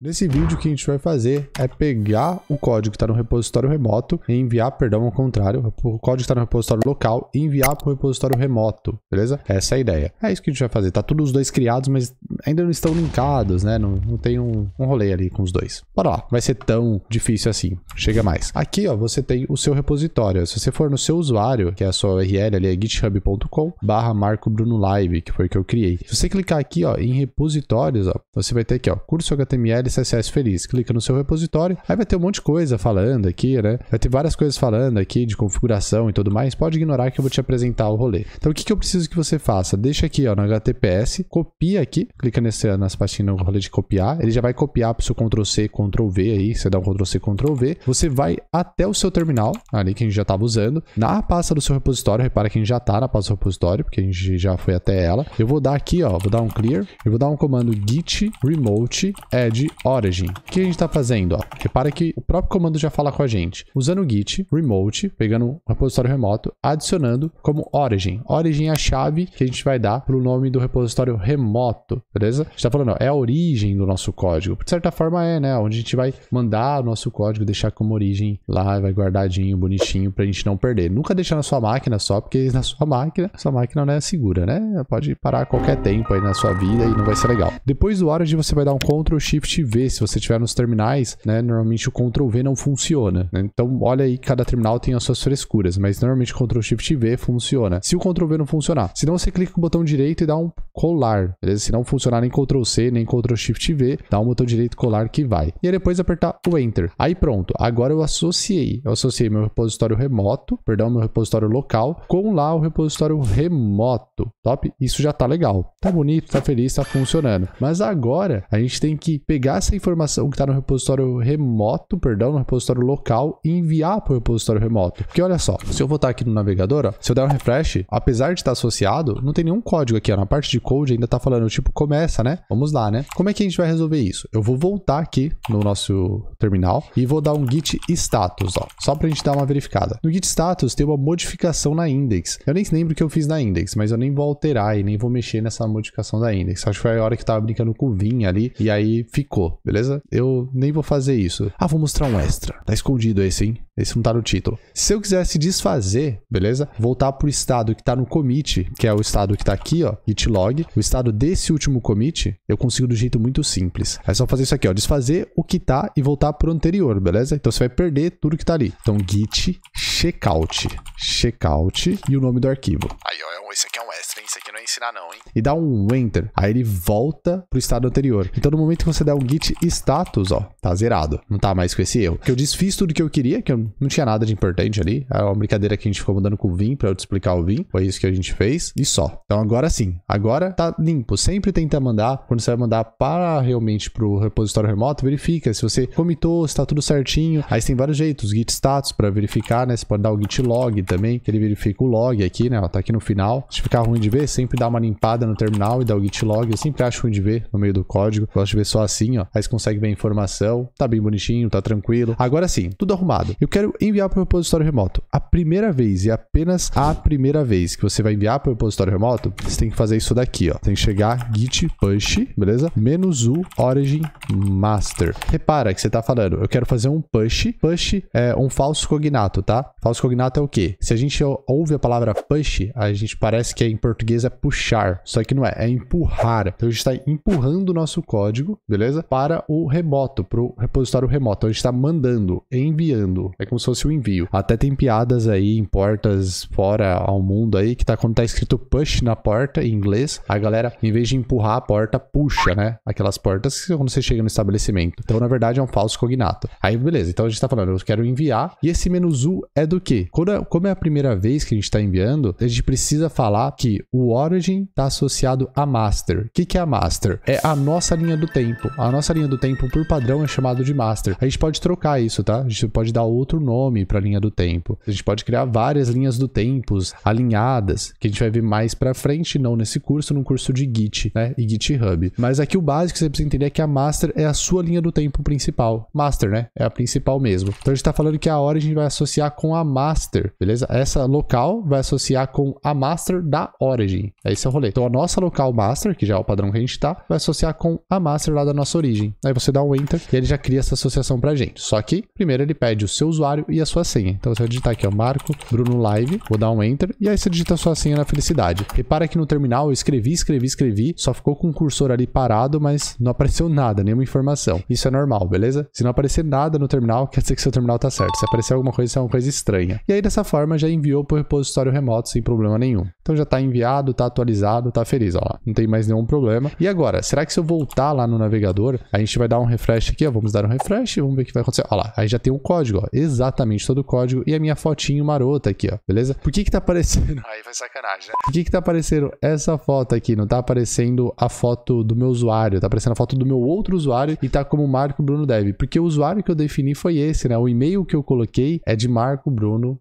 Nesse vídeo o que a gente vai fazer é pegar o código que está no repositório remoto e enviar, perdão, ao contrário, o código que está no repositório local e enviar para o repositório remoto, beleza? Essa é a ideia. É isso que a gente vai fazer. Tá todos os dois criados, mas ainda não estão linkados, né? Não, não tem um, um rolê ali com os dois. Bora lá, vai ser tão difícil assim. Chega mais. Aqui, ó, você tem o seu repositório. Se você for no seu usuário, que é a sua URL ali, é github.com barra Marco Bruno Live, que foi o que eu criei. Se você clicar aqui, ó, em repositórios, ó, você vai ter aqui, ó, curso HTML LCSS feliz. Clica no seu repositório, aí vai ter um monte de coisa falando aqui, né? Vai ter várias coisas falando aqui de configuração e tudo mais. Pode ignorar que eu vou te apresentar o rolê. Então, o que, que eu preciso que você faça? Deixa aqui, ó, no HTTPS, copia aqui, clica nesse, nas pastinha no rolê de copiar, ele já vai copiar pro seu Ctrl+C, Ctrl+V aí, você dá um Ctrl+C, Ctrl+V, você vai até o seu terminal, ali que a gente já estava usando, na pasta do seu repositório, repara que a gente já está na pasta do repositório, porque a gente já foi até ela. Eu vou dar aqui, ó, vou dar um clear, eu vou dar um comando git remote add origin. O que a gente está fazendo? Ó? Repara que o próprio comando já fala com a gente. Usando o git remote, pegando um repositório remoto, adicionando como origin. Origin é a chave que a gente vai dar para o nome do repositório remoto, beleza? A gente está falando, ó, é a origem do nosso código. De certa forma é, né? Onde a gente vai mandar o nosso código, deixar como origem lá, vai guardadinho, bonitinho, para a gente não perder. Nunca deixar na sua máquina só, porque na sua máquina, sua máquina não é segura, né? Pode parar a qualquer tempo aí na sua vida e não vai ser legal. Depois do origin, você vai dar um Ctrl Shift V se você tiver nos terminais, né, normalmente o Ctrl V não funciona. Né? Então, olha aí, cada terminal tem as suas frescuras, mas normalmente Ctrl Shift V funciona. Se o Ctrl V não funcionar, se não você clica com o botão direito e dá um colar, beleza? Se não funcionar nem Ctrl C, nem Ctrl Shift V, dá um botão direito colar que vai. E aí depois apertar o Enter. Aí pronto, agora eu associei. Eu associei meu repositório remoto, perdão, meu repositório local, com lá o repositório remoto. Top? Isso já tá legal. Tá bonito, tá feliz, tá funcionando. Mas agora a gente tem que pegar essa informação que está no repositório remoto, perdão, no repositório local e enviar para o repositório remoto. Porque olha só, se eu voltar aqui no navegador, ó, se eu der um refresh, apesar de estar tá associado, não tem nenhum código aqui. Ó, na parte de code ainda está falando, tipo, começa, né? Vamos lá, né? Como é que a gente vai resolver isso? Eu vou voltar aqui no nosso terminal e vou dar um git status, ó, só para a gente dar uma verificada. No git status tem uma modificação na index. Eu nem lembro o que eu fiz na index, mas eu nem vou alterar e nem vou mexer nessa modificação da index. Acho que foi a hora que tava estava brincando com o Vim ali e aí ficou beleza? Eu nem vou fazer isso. Ah, vou mostrar um extra. Tá escondido esse, hein? Esse não tá no título. Se eu quisesse desfazer, beleza? Voltar pro estado que tá no commit, que é o estado que tá aqui, ó, git log, o estado desse último commit, eu consigo do jeito muito simples. É só fazer isso aqui, ó, desfazer o que tá e voltar pro anterior, beleza? Então você vai perder tudo que tá ali. Então git checkout, checkout e o nome do arquivo. Aí, ó, é esse aqui é um extra, hein? Esse aqui é ensinar não, hein? E dá um enter. Aí ele volta pro estado anterior. Então no momento que você der um git status, ó, tá zerado. Não tá mais com esse erro. Que eu desfiz tudo que eu queria, que eu não tinha nada de importante ali. Era uma brincadeira que a gente ficou mudando com o Vim pra eu te explicar o Vim. Foi isso que a gente fez. E só. Então agora sim. Agora tá limpo. Sempre tenta mandar. Quando você vai mandar para realmente pro repositório remoto, verifica se você comitou, se tá tudo certinho. Aí tem vários jeitos. Git status pra verificar, né? Você pode dar o git log também, que ele verifica o log aqui, né? Ó, tá aqui no final. Se ficar ruim de ver, sem sempre dá uma limpada no terminal e dá o git log. Eu sempre acho ruim de ver no meio do código. Gosto de ver só assim, ó. Aí você consegue ver a informação. Tá bem bonitinho, tá tranquilo. Agora sim, tudo arrumado. Eu quero enviar para o repositório remoto. A primeira vez e apenas a primeira vez que você vai enviar para o repositório remoto, você tem que fazer isso daqui, ó. Tem que chegar git push, beleza? Menos o origin master. Repara que você tá falando, eu quero fazer um push. Push é um falso cognato, tá? Falso cognato é o quê? Se a gente ouve a palavra push, a gente parece que é em português é puxar. Só que não é, é empurrar. Então a gente está empurrando o nosso código, beleza? Para o remoto, para o repositório remoto. Então a gente está mandando, enviando. É como se fosse o um envio. Até tem piadas aí em portas fora ao mundo aí que tá quando tá escrito push na porta em inglês, a galera, em vez de empurrar a porta, puxa, né? Aquelas portas que quando você chega no estabelecimento. Então, na verdade, é um falso cognato. Aí, beleza. Então a gente tá falando, eu quero enviar. E esse menos U é do quê? Quando, é, como é a primeira vez que a gente tá enviando, a gente precisa falar que o óleo Origin está associado a Master. O que, que é a Master? É a nossa linha do tempo. A nossa linha do tempo, por padrão, é chamado de Master. A gente pode trocar isso, tá? A gente pode dar outro nome para a linha do tempo. A gente pode criar várias linhas do tempo alinhadas, que a gente vai ver mais para frente, não nesse curso, no curso de Git, né? E GitHub. Mas aqui o básico que você precisa entender é que a Master é a sua linha do tempo principal. Master, né? É a principal mesmo. Então a gente está falando que a Origin vai associar com a Master, beleza? Essa local vai associar com a Master da Origin. É esse é o rolê. Então a nossa local master, que já é o padrão que a gente tá, vai associar com a master lá da nossa origem. Aí você dá um enter e ele já cria essa associação pra gente. Só que primeiro ele pede o seu usuário e a sua senha. Então você vai digitar aqui, ó, Marco Bruno Live, vou dar um enter e aí você digita a sua senha na felicidade. Repara que no terminal eu escrevi, escrevi, escrevi, só ficou com o cursor ali parado, mas não apareceu nada, nenhuma informação. Isso é normal, beleza? Se não aparecer nada no terminal, quer dizer que seu terminal tá certo. Se aparecer alguma coisa, isso é uma coisa estranha. E aí dessa forma já enviou pro repositório remoto sem problema nenhum. Então já tá enviado, tá atualizado, tá feliz, ó. Não tem mais nenhum problema. E agora, será que se eu voltar lá no navegador, a gente vai dar um refresh aqui, ó. Vamos dar um refresh, vamos ver o que vai acontecer. Ó lá, aí já tem o um código, ó. Exatamente todo o código e a minha fotinho marota aqui, ó. Beleza? Por que que tá aparecendo... Aí vai sacanagem, né? Por que que tá aparecendo essa foto aqui? Não tá aparecendo a foto do meu usuário, tá aparecendo a foto do meu outro usuário e tá como Marco Bruno Dev. Porque o usuário que eu defini foi esse, né? O e-mail que eu coloquei é de marcobruno.br,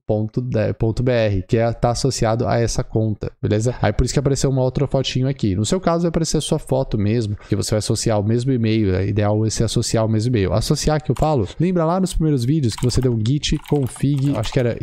que é, tá associado a essa conta, beleza? Aí por isso que que aparecer uma outra fotinho aqui. No seu caso, vai aparecer a sua foto mesmo, que você vai associar o mesmo e-mail. É ideal você associar o mesmo e-mail. Associar que eu falo, lembra lá nos primeiros vídeos que você deu git config, acho que era,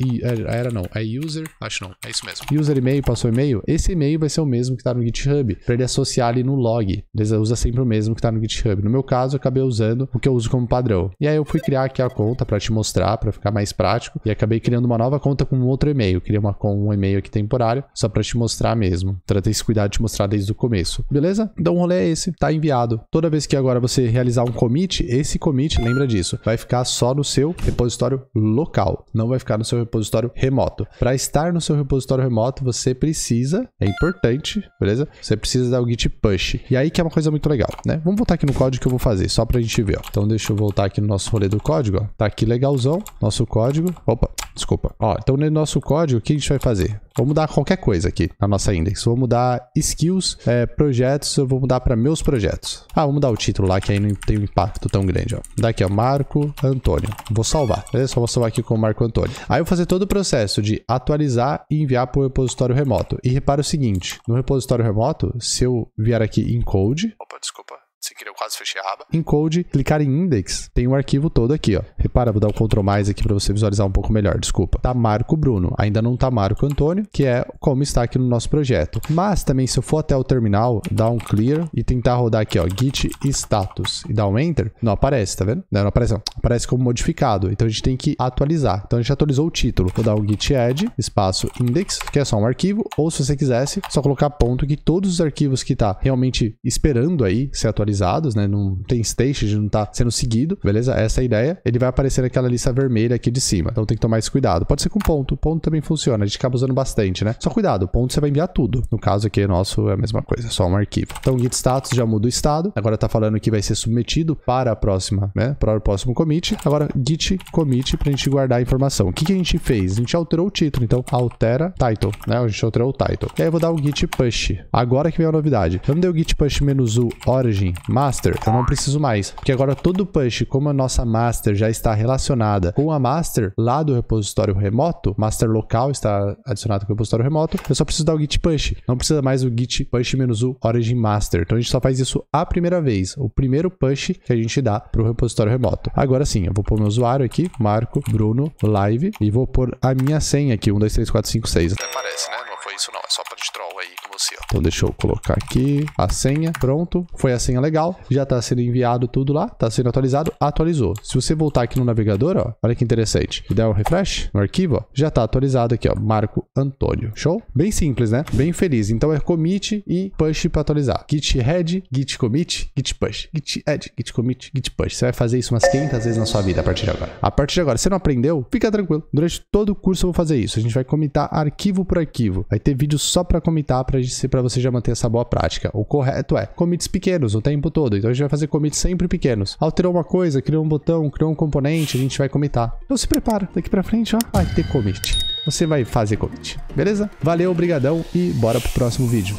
era não, é user, acho não, é isso mesmo. User e-mail, passou e-mail, esse e-mail vai ser o mesmo que está no GitHub, para ele associar ali no log. Ele usa sempre o mesmo que está no GitHub. No meu caso, eu acabei usando o que eu uso como padrão. E aí eu fui criar aqui a conta para te mostrar, para ficar mais prático, e acabei criando uma nova conta com outro e-mail. Eu criei uma com um e-mail aqui temporário, só para te mostrar mesmo. Trata-se esse cuidado de mostrar desde o começo. Beleza? Então o rolê é esse, tá enviado. Toda vez que agora você realizar um commit, esse commit, lembra disso, vai ficar só no seu repositório local, não vai ficar no seu repositório remoto. Para estar no seu repositório remoto, você precisa, é importante, beleza? Você precisa dar o git push. E aí que é uma coisa muito legal, né? Vamos voltar aqui no código que eu vou fazer, só pra gente ver, ó. Então deixa eu voltar aqui no nosso rolê do código, ó. Tá aqui legalzão, nosso código. Opa, Desculpa. Ó, então no nosso código, o que a gente vai fazer? Vou mudar qualquer coisa aqui na nossa index. Vou mudar skills, é, projetos, eu vou mudar para meus projetos. Ah, vou mudar o título lá, que aí não tem um impacto tão grande, ó. Daqui, ó, Marco Antônio. Vou salvar, beleza? Só vou salvar aqui com o Marco Antônio. Aí eu vou fazer todo o processo de atualizar e enviar para o repositório remoto. E repara o seguinte, no repositório remoto, se eu vier aqui em code... Opa, desculpa. Você queria, quase fechei a aba. Em Code, clicar em Index, tem o um arquivo todo aqui, ó. Repara, vou dar o Ctrl mais aqui para você visualizar um pouco melhor, desculpa. Tá Marco Bruno, ainda não tá Marco Antônio, que é como está aqui no nosso projeto. Mas também, se eu for até o terminal, dar um clear e tentar rodar aqui, ó, git status e dar um enter, não aparece, tá vendo? Não, aparece, não. Aparece como modificado. Então a gente tem que atualizar. Então a gente atualizou o título. Vou dar o um git add, espaço index, que é só um arquivo, ou se você quisesse, só colocar ponto que todos os arquivos que tá realmente esperando aí ser atualizados né? Não tem stage, não tá sendo seguido, beleza? Essa é a ideia. Ele vai aparecer naquela lista vermelha aqui de cima. Então tem que tomar esse cuidado. Pode ser com ponto. Ponto também funciona. A gente acaba usando bastante, né? Só cuidado. Ponto você vai enviar tudo. No caso aqui nosso é a mesma coisa. só um arquivo. Então git status já muda o estado. Agora tá falando que vai ser submetido para a próxima, né? Para o próximo commit. Agora git commit pra gente guardar a informação. O que, que a gente fez? A gente alterou o título. Então altera title, né? A gente alterou o title. E aí eu vou dar um git push. Agora que vem a novidade. Então, não dei o git push menos o origin Master, eu não preciso mais, porque agora todo push, como a nossa master já está relacionada com a master lá do repositório remoto, master local está adicionado com o repositório remoto, eu só preciso dar o git push, não precisa mais o git push menos o origin master. Então a gente só faz isso a primeira vez, o primeiro push que a gente dá para o repositório remoto. Agora sim, eu vou pôr meu usuário aqui, Marco Bruno Live, e vou pôr a minha senha aqui, 1, 2, 3, 4, 5, 6. Até parece, né? Não foi isso não, é só para de troll aí anúncio. Então deixa eu colocar aqui a senha. Pronto, foi a senha legal. Já tá sendo enviado tudo lá, tá sendo atualizado, atualizou. Se você voltar aqui no navegador, ó, olha que interessante. E der um refresh no arquivo, ó, já tá atualizado aqui, ó, Marco Antônio. Show? Bem simples, né? Bem feliz. Então é commit e push para atualizar. Git head, git commit, git push, git add, git commit, git push. Você vai fazer isso umas 500 vezes na sua vida a partir de agora. A partir de agora, você não aprendeu? Fica tranquilo. Durante todo o curso eu vou fazer isso. A gente vai comitar arquivo por arquivo. Vai ter vídeo só para comitar para a gente disse para você já manter essa boa prática. O correto é commits pequenos o tempo todo. Então a gente vai fazer commits sempre pequenos. Alterou uma coisa, criou um botão, criou um componente, a gente vai comitar. Então se prepara, daqui para frente, ó, vai ter commit. Você vai fazer commit. Beleza? Valeu, obrigadão e bora pro próximo vídeo.